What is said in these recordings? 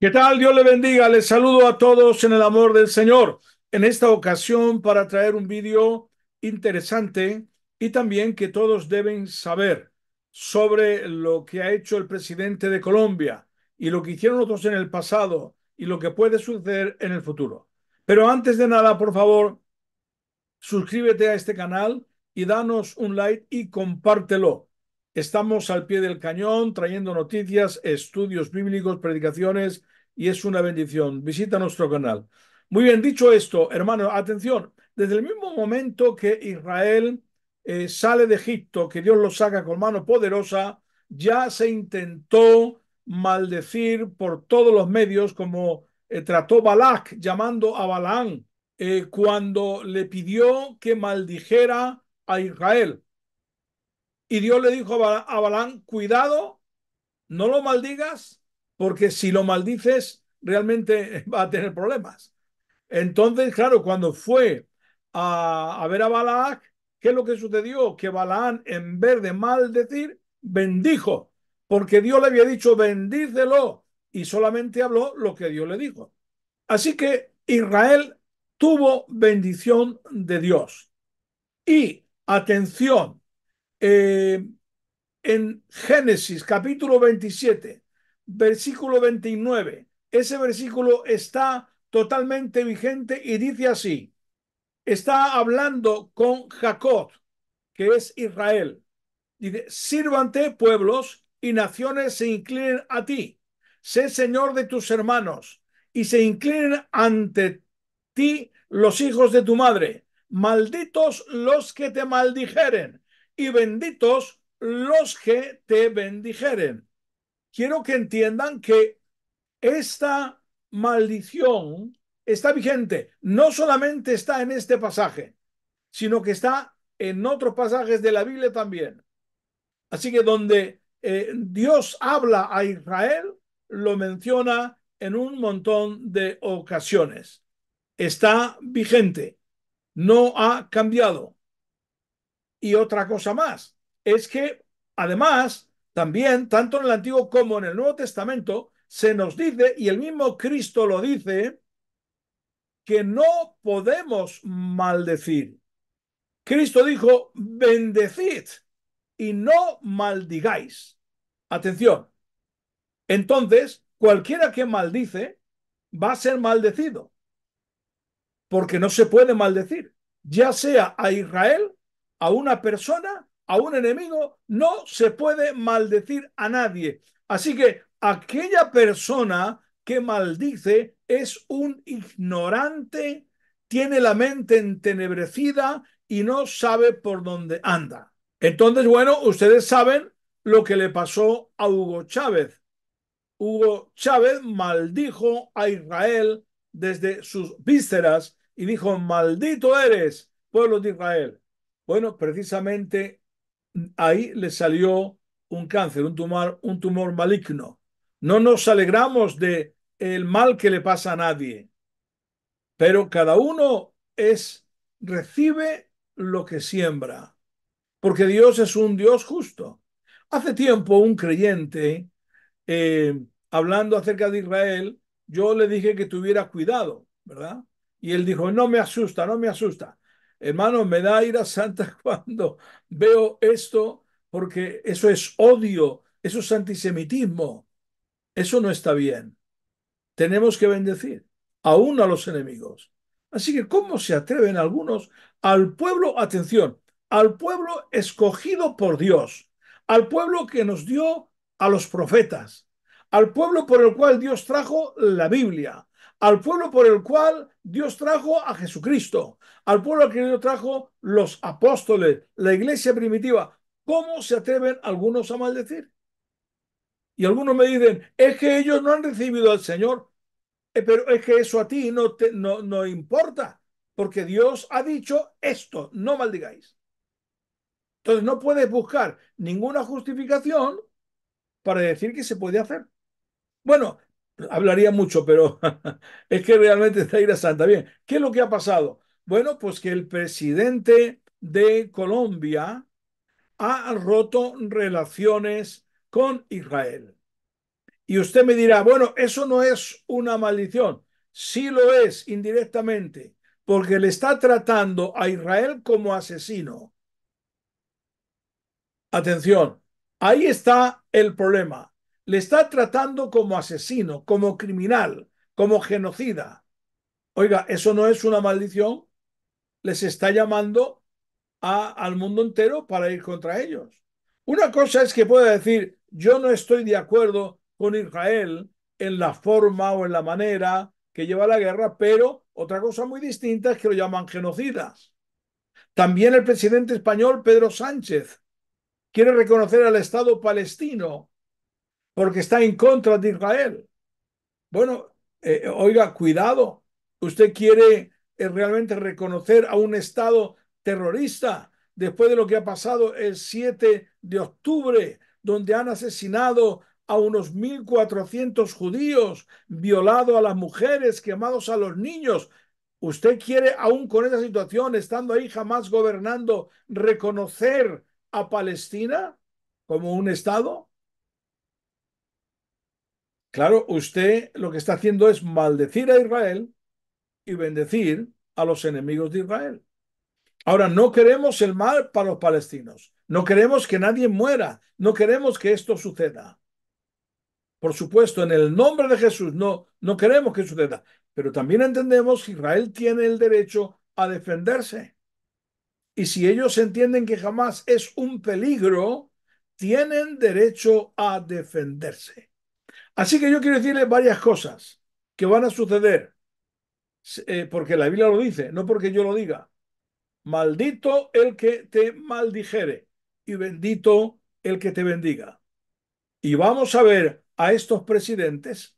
¿Qué tal? Dios le bendiga. Les saludo a todos en el amor del Señor. En esta ocasión para traer un vídeo interesante y también que todos deben saber sobre lo que ha hecho el presidente de Colombia y lo que hicieron otros en el pasado y lo que puede suceder en el futuro. Pero antes de nada, por favor, suscríbete a este canal y danos un like y compártelo Estamos al pie del cañón trayendo noticias, estudios bíblicos, predicaciones y es una bendición. Visita nuestro canal. Muy bien, dicho esto, hermano, atención, desde el mismo momento que Israel eh, sale de Egipto, que Dios lo saca con mano poderosa, ya se intentó maldecir por todos los medios como eh, trató Balak llamando a Balaán eh, cuando le pidió que maldijera a Israel. Y Dios le dijo a Balán, cuidado, no lo maldigas, porque si lo maldices, realmente va a tener problemas. Entonces, claro, cuando fue a, ver a Balaam, ¿qué es lo que sucedió? Que Balaam, en vez de maldecir, bendijo, porque Dios le había dicho, bendícelo, y solamente habló lo que Dios le dijo. Así que Israel tuvo bendición de Dios. Y atención, eh, en Génesis capítulo 27, versículo 29. Ese versículo está totalmente vigente y dice así, está hablando con Jacob, que es Israel. Dice, sírvante pueblos y naciones se inclinen a ti, sé señor de tus hermanos y se inclinen ante ti los hijos de tu madre. Malditos los que te maldijeren y benditos los que te bendijeren. Quiero que entiendan que esta maldición está vigente. No solamente está en este pasaje, sino que está en otros pasajes de la Biblia también. Así que donde eh, Dios habla a Israel, lo menciona en un montón de ocasiones. Está vigente, no ha cambiado. Y otra cosa más, es que además, también, tanto en el Antiguo como en el Nuevo Testamento, se nos dice, y el mismo Cristo lo dice, que no podemos maldecir. Cristo dijo, bendecid y no maldigáis. Atención. Entonces, cualquiera que maldice va a ser maldecido, porque no se puede maldecir, ya sea a Israel a una persona, a un enemigo, no se puede maldecir a nadie. Así que aquella persona que maldice es un ignorante, tiene la mente entenebrecida y no sabe por dónde anda. Entonces, bueno, ustedes saben lo que le pasó a Hugo Chávez. Hugo Chávez maldijo a Israel desde sus vísceras y dijo, maldito eres, pueblo de Israel. Bueno, precisamente mm, ahí le salió un cáncer, un tumor, un tumor maligno. No nos alegramos de el mal que le pasa a nadie, pero cada uno es recibe lo que siembra, porque Dios es un Dios justo. Hace tiempo un creyente eh, hablando acerca de Israel, yo le dije que tuviera cuidado, ¿verdad? Y él dijo, no me asusta, no me asusta. Hermano, me da ira santa cuando veo esto, porque eso es odio, eso es antisemitismo. Eso no está bien. Tenemos que bendecir, aún a los enemigos. Así que, ¿cómo se atreven algunos al pueblo, atención, al pueblo escogido por Dios, al pueblo que nos dio a los profetas, al pueblo por el cual Dios trajo la Biblia, al pueblo por el cual Dios trajo a Jesucristo, al pueblo que Dios trajo los apóstoles, la iglesia primitiva. ¿Cómo se atreven algunos a maldecir? Y algunos me dicen, es que ellos no han recibido al Señor, eh, pero es que eso a ti no, te, no, no importa, porque Dios ha dicho esto, no maldigáis. Entonces no puedes buscar ninguna justificación para decir que se puede hacer. Bueno, hablaría mucho, pero es que realmente está ira santa. Bien, ¿qué es lo que ha pasado? Bueno, pues que el presidente de Colombia ha roto relaciones con Israel. Y usted me dirá, bueno, eso no es una maldición. Sí lo es indirectamente, porque le está tratando a Israel como asesino. Atención, ahí está el problema le está tratando como asesino, como criminal, como genocida. Oiga, ¿eso no es una maldición? Les está llamando al mundo entero para ir contra ellos. Una cosa es que pueda decir, yo no estoy de acuerdo con Israel en la forma o en la manera que lleva la guerra, pero otra cosa muy distinta es que lo llaman genocidas. También el presidente español Pedro Sánchez quiere reconocer al Estado palestino porque está en contra de Israel. Bueno, eh, oiga, cuidado, usted quiere eh, realmente reconocer a un Estado terrorista después de lo que ha pasado el 7 de octubre, donde han asesinado a unos 1.400 judíos, violado a las mujeres, quemados a los niños. Usted quiere, aún con esa situación, estando ahí jamás gobernando, reconocer a Palestina como un Estado? Claro, usted lo que está haciendo es maldecir a Israel y bendecir a los enemigos de Israel. Ahora, no queremos el mal para los palestinos. No queremos que nadie muera. No queremos que esto suceda. Por supuesto, en el nombre de Jesús, no, no queremos que suceda. Pero también entendemos que Israel tiene el derecho a defenderse. Y si ellos entienden que jamás es un peligro, tienen derecho a defenderse. Así que yo quiero decirle varias cosas que van a suceder, eh, porque la Biblia lo dice, no porque yo lo diga. Maldito el que te maldijere y bendito el que te bendiga. Y vamos a ver a estos presidentes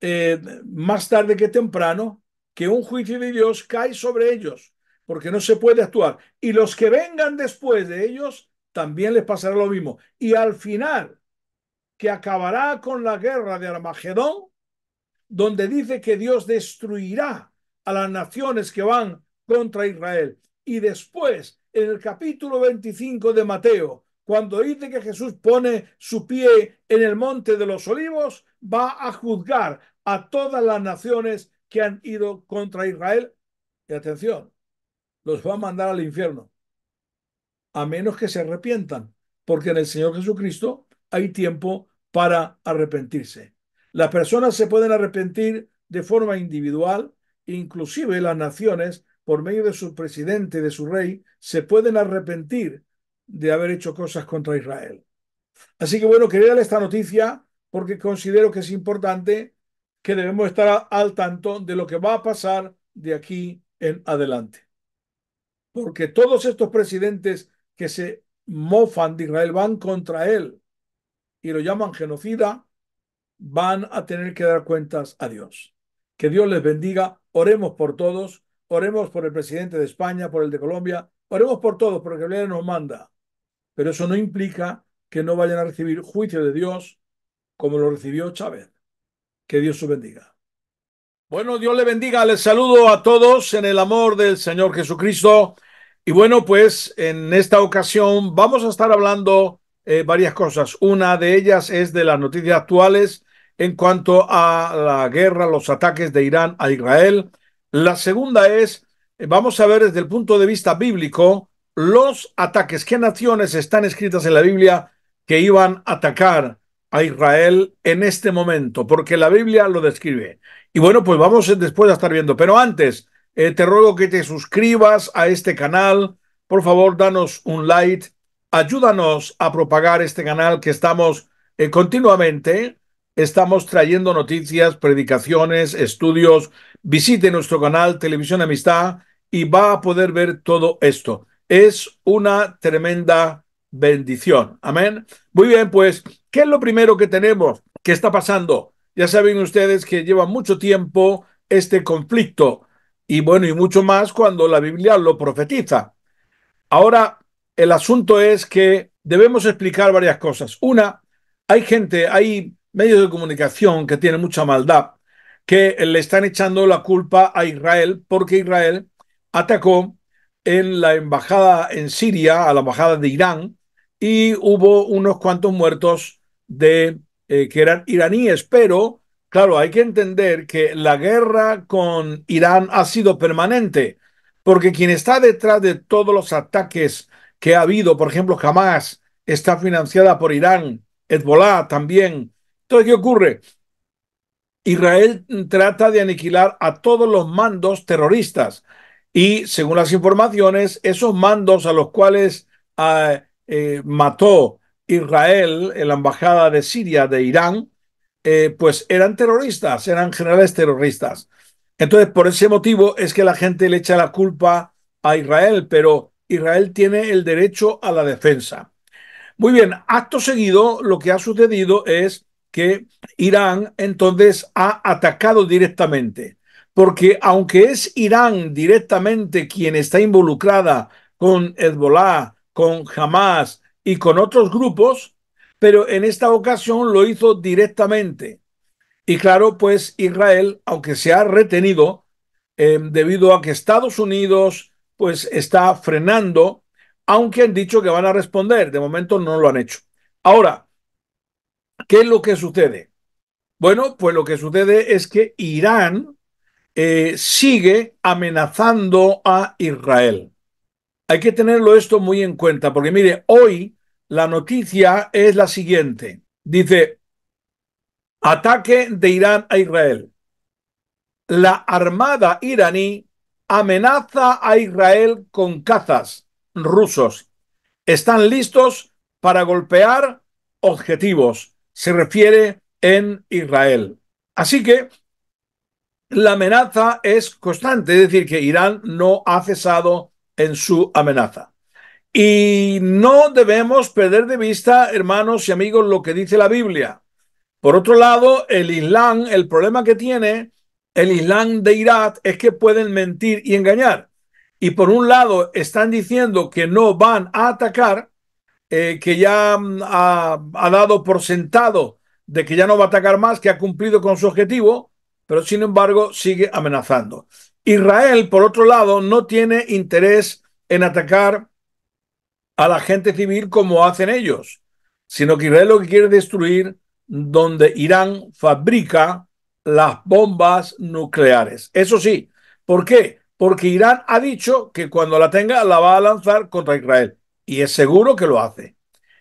eh, más tarde que temprano que un juicio de Dios cae sobre ellos, porque no se puede actuar. Y los que vengan después de ellos, también les pasará lo mismo. Y al final, que acabará con la guerra de Armagedón, donde dice que Dios destruirá a las naciones que van contra Israel. Y después, en el capítulo 25 de Mateo, cuando dice que Jesús pone su pie en el monte de los olivos, va a juzgar a todas las naciones que han ido contra Israel. Y atención, los va a mandar al infierno, a menos que se arrepientan, porque en el Señor Jesucristo hay tiempo para arrepentirse. Las personas se pueden arrepentir de forma individual, inclusive las naciones, por medio de su presidente, de su rey, se pueden arrepentir de haber hecho cosas contra Israel. Así que bueno, quería darle esta noticia porque considero que es importante que debemos estar al tanto de lo que va a pasar de aquí en adelante. Porque todos estos presidentes que se mofan de Israel van contra él y lo llaman genocida, van a tener que dar cuentas a Dios. Que Dios les bendiga. Oremos por todos. Oremos por el presidente de España, por el de Colombia. Oremos por todos, porque él nos manda. Pero eso no implica que no vayan a recibir juicio de Dios como lo recibió Chávez. Que Dios los bendiga. Bueno, Dios le bendiga. Les saludo a todos en el amor del Señor Jesucristo. Y bueno, pues en esta ocasión vamos a estar hablando eh, varias cosas. Una de ellas es de las noticias actuales en cuanto a la guerra, los ataques de Irán a Israel. La segunda es, eh, vamos a ver desde el punto de vista bíblico, los ataques, qué naciones están escritas en la Biblia que iban a atacar a Israel en este momento, porque la Biblia lo describe. Y bueno, pues vamos después a estar viendo. Pero antes, eh, te ruego que te suscribas a este canal. Por favor, danos un like Ayúdanos a propagar este canal que estamos eh, continuamente, estamos trayendo noticias, predicaciones, estudios. Visite nuestro canal Televisión Amistad y va a poder ver todo esto. Es una tremenda bendición. Amén. Muy bien, pues, ¿qué es lo primero que tenemos? ¿Qué está pasando? Ya saben ustedes que lleva mucho tiempo este conflicto y bueno, y mucho más cuando la Biblia lo profetiza. Ahora, el asunto es que debemos explicar varias cosas. Una, hay gente, hay medios de comunicación que tienen mucha maldad, que le están echando la culpa a Israel porque Israel atacó en la embajada en Siria, a la embajada de Irán, y hubo unos cuantos muertos de eh, que eran iraníes, pero claro, hay que entender que la guerra con Irán ha sido permanente, porque quien está detrás de todos los ataques que ha habido, por ejemplo, jamás está financiada por Irán, Hezbollah también. Entonces, ¿qué ocurre? Israel trata de aniquilar a todos los mandos terroristas y, según las informaciones, esos mandos a los cuales ah, eh, mató Israel en la embajada de Siria de Irán, eh, pues eran terroristas, eran generales terroristas. Entonces, por ese motivo es que la gente le echa la culpa a Israel, pero Israel tiene el derecho a la defensa. Muy bien, acto seguido lo que ha sucedido es que Irán entonces ha atacado directamente, porque aunque es Irán directamente quien está involucrada con Hezbollah, con Hamas y con otros grupos, pero en esta ocasión lo hizo directamente. Y claro, pues Israel, aunque se ha retenido em, debido a que Estados Unidos, pues está frenando, aunque han dicho que van a responder. De momento no lo han hecho. Ahora, ¿qué es lo que sucede? Bueno, pues lo que sucede es que Irán eh, sigue amenazando a Israel. Hay que tenerlo esto muy en cuenta, porque mire, hoy la noticia es la siguiente. Dice, ataque de Irán a Israel. La armada iraní amenaza a Israel con cazas rusos. Están listos para golpear objetivos. Se refiere en Israel. Así que la amenaza es constante, es decir, que Irán no ha cesado en su amenaza. Y no debemos perder de vista, hermanos y amigos, lo que dice la Biblia. Por otro lado, el Islam, el problema que tiene el Islam de Irak es que pueden mentir y engañar. Y por un lado están diciendo que no van a atacar, eh, que ya mm, ha, dado por sentado de que ya no va a atacar más, que ha cumplido con su objetivo, pero sin embargo sigue amenazando. Israel, por otro lado, no tiene interés en atacar a la gente civil como hacen ellos, sino que Israel lo que quiere destruir donde Irán fabrica las bombas nucleares. Eso sí, ¿por qué? Porque Irán ha dicho que cuando la tenga la va a lanzar contra Israel y es seguro que lo hace.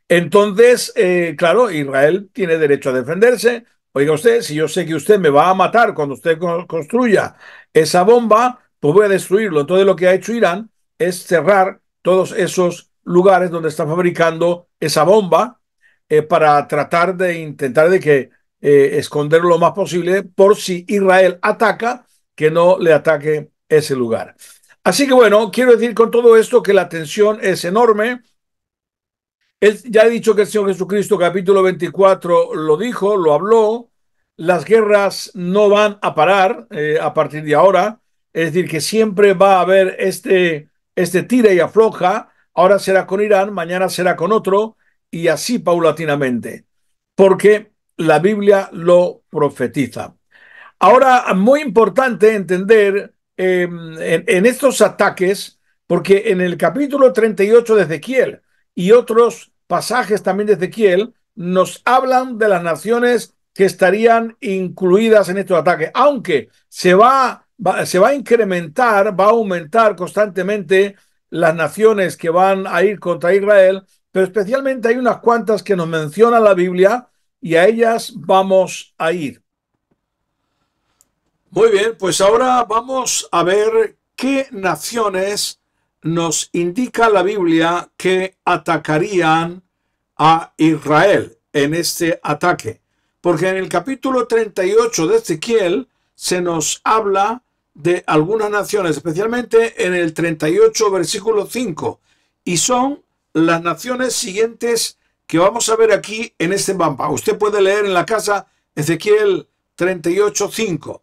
Entonces, eh, claro, Israel tiene derecho a defenderse. Oiga usted, si yo sé que usted me va a matar cuando usted construya esa bomba, pues voy a destruirlo. Entonces lo que ha hecho Irán es cerrar todos esos lugares donde está fabricando esa bomba eh, para tratar de intentar de que esconderlo eh, esconder lo más posible por si Israel ataca, que no le ataque ese lugar. Así que bueno, quiero decir con todo esto que la tensión es enorme. ya he dicho que el Señor Jesucristo capítulo 24 lo dijo, lo habló. Las guerras no van a parar eh, a partir de ahora. Es decir, que siempre va a haber este, este tira y afloja. Ahora será con Irán, mañana será con otro y así paulatinamente. Porque la Biblia lo profetiza. Ahora, muy importante entender em, en, estos ataques, porque en el capítulo 38 de Ezequiel y otros pasajes también de Ezequiel, nos hablan de las naciones que estarían incluidas en estos ataques, aunque se se va a incrementar, va a aumentar constantemente las naciones que van a ir contra Israel, pero especialmente hay unas cuantas que nos menciona la Biblia y a ellas vamos a ir. Muy bien, pues ahora vamos a ver qué naciones nos indica la Biblia que atacarían a Israel en este ataque. Porque en el capítulo 38 de Ezequiel se nos habla de algunas naciones, especialmente en el 38 versículo 5, y son las naciones siguientes que vamos a ver aquí en este mapa. Usted puede leer en la casa Ezequiel 38.5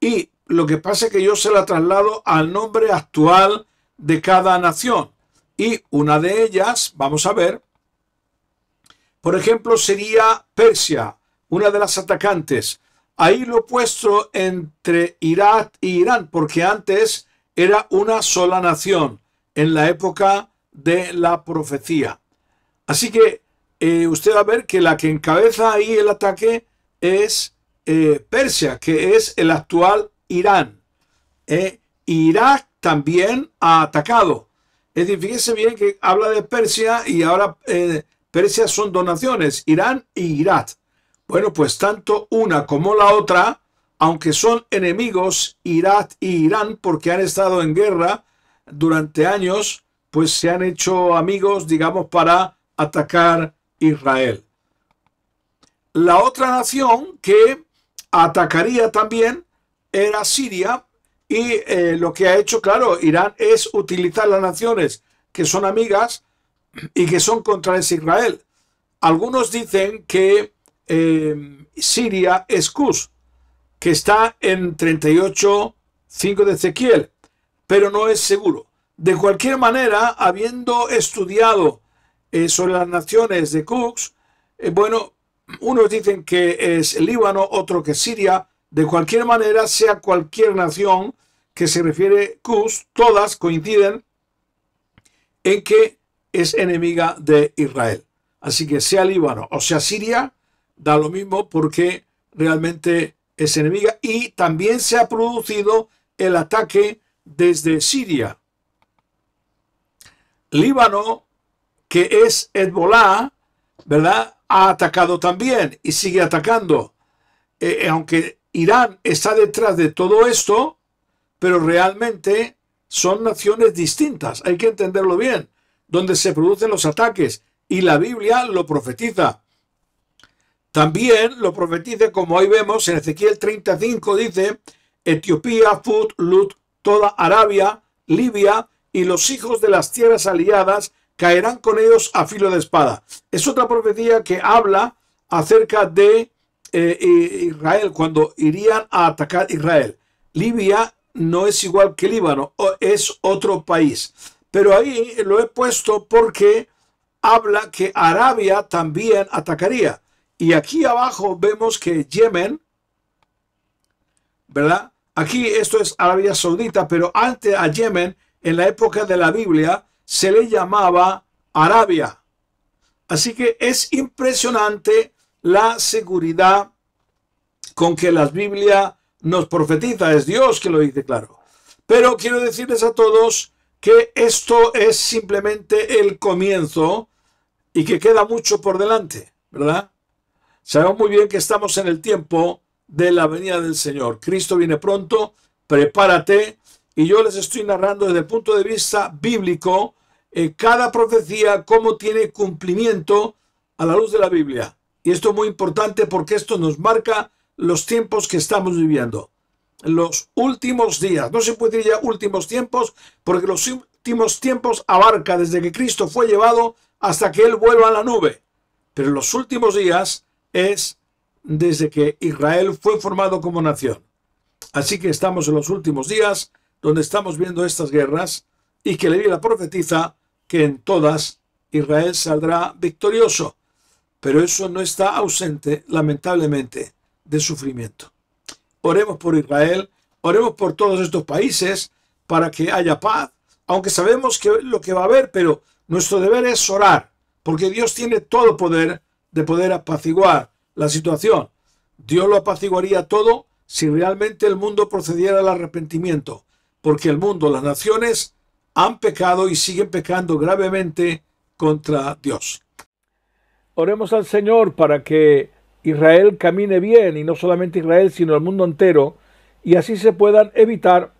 y lo que pasa es que yo se la traslado al nombre actual de cada nación y una de ellas, vamos a ver, por ejemplo sería Persia, una de las atacantes. Ahí lo he puesto entre Irak e Irán porque antes era una sola nación en la época de la profecía. Así que eh, usted va a ver que la que encabeza ahí el ataque es eh, Persia, que es el actual Irán. Eh. Irak también ha atacado. Es decir, fíjese bien que habla de Persia y ahora Persia son dos naciones, Irán y Irak. Bueno, pues tanto una como la otra, aunque son enemigos, Irak e Irán, porque han estado en guerra durante años, pues se han hecho amigos, digamos, para atacar Israel. La otra nación que atacaría también era Siria y eh, lo que ha hecho, claro, Irán es utilizar las naciones que son amigas y que son contra Israel. Algunos dicen que eh, Siria es Kush, que está en 38, de Ezequiel, pero no es seguro. De cualquier manera, habiendo estudiado eh, sobre las naciones de Cooks, eh, bueno, unos dicen que es Líbano, otro que Siria. De cualquier manera, sea cualquier nación que se refiere Cux, todas coinciden en que es enemiga de Israel. Así que sea Líbano o sea Siria, da lo mismo porque realmente es enemiga. Y también se ha producido el ataque desde Siria. Líbano que es Hezbollah, ¿verdad? Ha atacado también y sigue atacando. Eh, eh, aunque Irán está detrás de todo esto, pero realmente son naciones distintas, hay que entenderlo bien, donde se producen los ataques y la Biblia lo profetiza. También lo profetiza, como hoy vemos en Ezequiel 35, dice, Etiopía, Fut, Lut, toda Arabia, Libia y los hijos de las tierras aliadas caerán con ellos a filo de espada. Es otra profecía que habla acerca de eh, eh, Israel, cuando irían a atacar Israel. Libia no es igual que Líbano, es otro país. Pero ahí lo he puesto porque habla que Arabia también atacaría. Y aquí abajo vemos que Yemen, ¿verdad? Aquí esto es Arabia Saudita, pero antes a Yemen, en la época de la Biblia, se le llamaba Arabia. Así que es impresionante la seguridad con que la Biblia nos profetiza. Es Dios que lo dice claro. Pero quiero decirles a todos que esto es simplemente el comienzo y que queda mucho por delante, ¿verdad? Sabemos muy bien que estamos en el tiempo de la venida del Señor. Cristo viene pronto, prepárate, y yo les estoy narrando desde el punto de vista bíblico eh, cada profecía, cómo tiene cumplimiento a la luz de la Biblia. Y esto es muy importante porque esto nos marca los tiempos que estamos viviendo. Los últimos días, no se puede decir ya últimos tiempos, porque los últimos tiempos abarca desde que Cristo fue llevado hasta que Él vuelva a la nube. Pero los últimos días es desde que Israel fue formado como nación. Así que estamos en los últimos días donde estamos viendo estas guerras, y que di la profetiza que en todas Israel saldrá victorioso. Pero eso no está ausente, lamentablemente, de sufrimiento. Oremos por Israel, oremos por todos estos países para que haya paz, aunque sabemos que lo que va a haber, pero nuestro deber es orar, porque Dios tiene todo poder de poder apaciguar la situación. Dios lo apaciguaría todo si realmente el mundo procediera al arrepentimiento porque el mundo, las naciones han pecado y siguen pecando gravemente contra Dios. Oremos al Señor para que Israel camine bien, y no solamente Israel, sino el mundo entero, y así se puedan evitar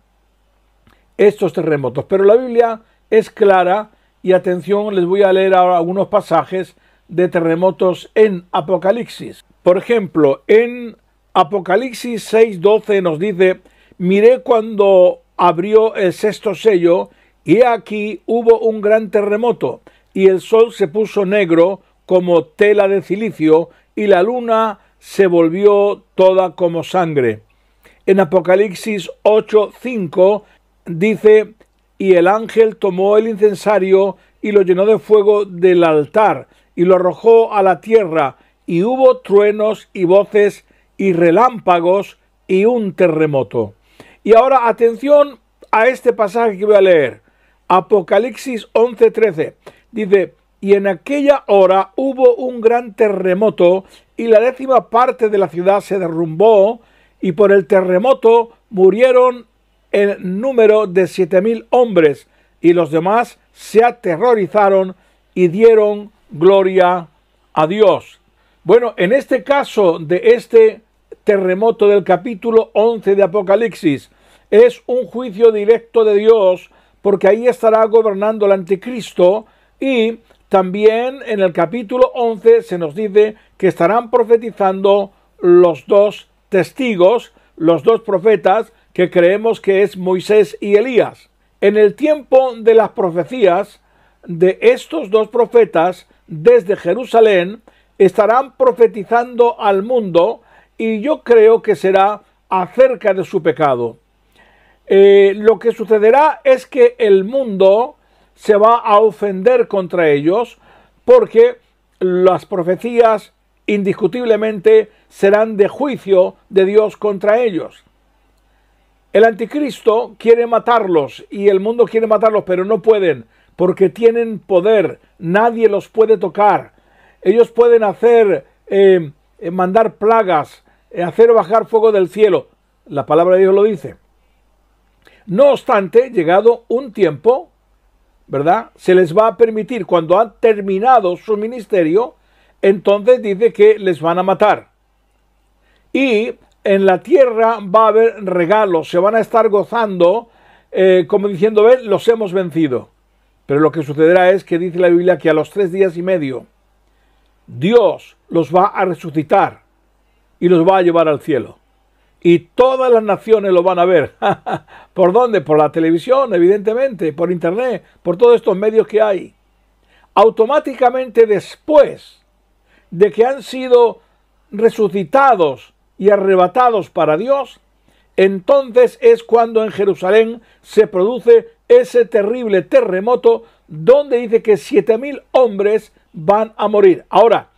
estos terremotos. Pero la Biblia es clara, y atención, les voy a leer ahora algunos pasajes de terremotos en Apocalipsis. Por ejemplo, en Apocalipsis 6:12 nos dice, miré cuando abrió el sexto sello, y aquí hubo un gran terremoto, y el sol se puso negro como tela de cilicio, y la luna se volvió toda como sangre. En Apocalipsis 8:5 dice, y el ángel tomó el incensario y lo llenó de fuego del altar, y lo arrojó a la tierra, y hubo truenos y voces y relámpagos y un terremoto. Y ahora atención a este pasaje que voy a leer. Apocalipsis 11:13. Dice, y en aquella hora hubo un gran terremoto y la décima parte de la ciudad se derrumbó y por el terremoto murieron el número de siete mil hombres y los demás se aterrorizaron y dieron gloria a Dios. Bueno, en este caso de este terremoto del capítulo 11 de Apocalipsis, es un juicio directo de Dios, porque ahí estará gobernando el anticristo y también en el capítulo 11 se nos dice que estarán profetizando los dos testigos, los dos profetas que creemos que es Moisés y Elías. En el tiempo de las profecías de estos dos profetas desde Jerusalén estarán profetizando al mundo y yo creo que será acerca de su pecado. Eh, lo que sucederá es que el mundo se va a ofender contra ellos porque las profecías indiscutiblemente serán de juicio de Dios contra ellos. El anticristo quiere matarlos y el mundo quiere matarlos, pero no pueden porque tienen poder, nadie los puede tocar. Ellos pueden hacer, eh, eh, mandar plagas, hacer bajar fuego del cielo. La palabra de Dios lo dice. No obstante, llegado un tiempo, ¿verdad? Se les va a permitir, cuando han terminado su ministerio, entonces dice que les van a matar. Y en la tierra va a haber regalos, se van a estar gozando, eh, como diciendo, los hemos vencido. Pero lo que sucederá es que dice la Biblia que a los tres días y medio Dios los va a resucitar y los va a llevar al cielo y todas las naciones lo van a ver. ¿Por dónde? Por la televisión, evidentemente, por internet, por todos estos medios que hay. Automáticamente después de que han sido resucitados y arrebatados para Dios, entonces es cuando en Jerusalén se produce ese terrible terremoto donde dice que 7.000 hombres van a morir. Ahora,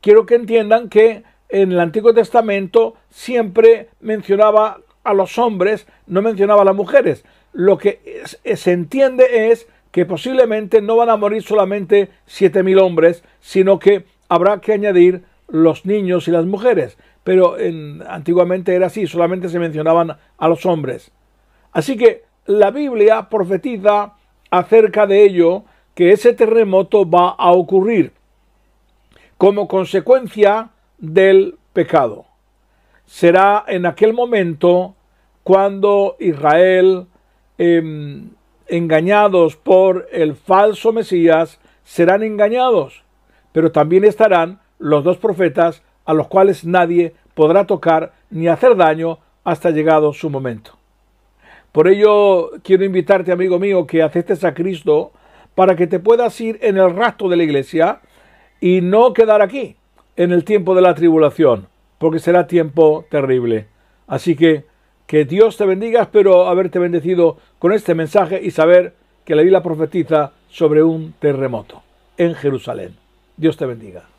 quiero que entiendan que en el Antiguo Testamento siempre mencionaba a los hombres, no mencionaba a las mujeres. Lo que eh, se entiende es que posiblemente no van a morir solamente 7.000 hombres, sino que habrá que añadir los niños y las mujeres. Pero en, antiguamente era así, solamente se mencionaban a los hombres. Así que la Biblia profetiza acerca de ello que ese terremoto va a ocurrir. Como consecuencia, del pecado. Será en aquel momento cuando Israel, em, engañados por el falso Mesías, serán engañados, pero también estarán los dos profetas a los cuales nadie podrá tocar ni hacer daño hasta llegado su momento. Por ello, quiero invitarte, amigo mío, que aceptes a Cristo para que te puedas ir en el rastro de la iglesia y no quedar aquí, en el tiempo de la tribulación, porque será tiempo terrible. Así que que Dios te bendiga, espero haberte bendecido con este mensaje y saber que la profetiza sobre un terremoto en Jerusalén. Dios te bendiga.